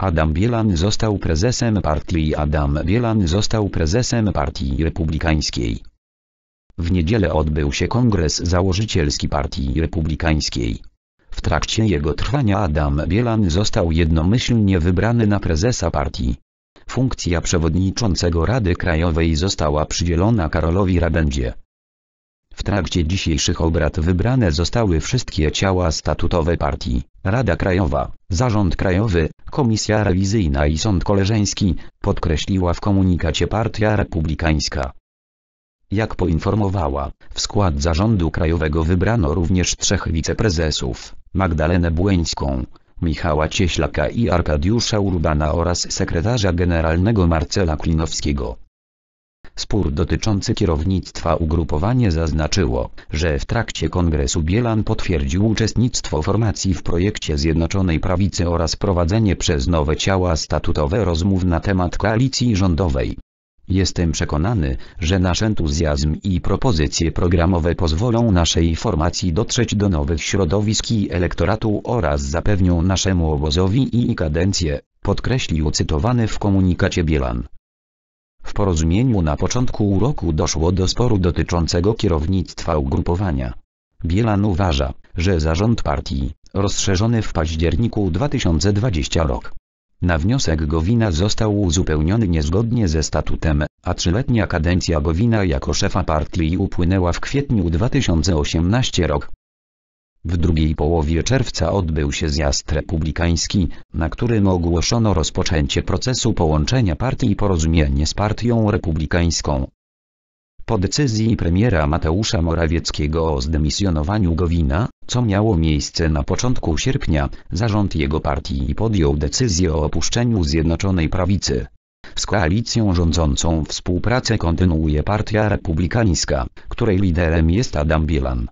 Adam Bielan został prezesem partii Adam Bielan został prezesem Partii Republikańskiej. W niedzielę odbył się kongres założycielski Partii Republikańskiej. W trakcie jego trwania Adam Bielan został jednomyślnie wybrany na prezesa partii. Funkcja przewodniczącego Rady Krajowej została przydzielona Karolowi Rabendzie. W trakcie dzisiejszych obrad wybrane zostały wszystkie ciała statutowe partii. Rada Krajowa, Zarząd Krajowy, Komisja Rewizyjna i Sąd Koleżeński, podkreśliła w komunikacie Partia Republikańska. Jak poinformowała, w skład Zarządu Krajowego wybrano również trzech wiceprezesów, Magdalenę Błeńską, Michała Cieślaka i Arkadiusza Urbana oraz sekretarza generalnego Marcela Klinowskiego. Spór dotyczący kierownictwa ugrupowanie zaznaczyło, że w trakcie kongresu Bielan potwierdził uczestnictwo formacji w projekcie Zjednoczonej Prawicy oraz prowadzenie przez nowe ciała statutowe rozmów na temat koalicji rządowej. Jestem przekonany, że nasz entuzjazm i propozycje programowe pozwolą naszej formacji dotrzeć do nowych środowisk i elektoratu oraz zapewnią naszemu obozowi i kadencję, podkreślił cytowany w komunikacie Bielan. W porozumieniu na początku roku doszło do sporu dotyczącego kierownictwa ugrupowania. Bielan uważa, że zarząd partii, rozszerzony w październiku 2020 rok, na wniosek Gowina został uzupełniony niezgodnie ze statutem, a trzyletnia kadencja Gowina jako szefa partii upłynęła w kwietniu 2018 rok. W drugiej połowie czerwca odbył się zjazd republikański, na którym ogłoszono rozpoczęcie procesu połączenia partii i porozumienie z partią republikańską. Po decyzji premiera Mateusza Morawieckiego o zdemisjonowaniu Gowina, co miało miejsce na początku sierpnia, zarząd jego partii podjął decyzję o opuszczeniu Zjednoczonej Prawicy. Z koalicją rządzącą współpracę kontynuuje Partia Republikańska, której liderem jest Adam Bielan.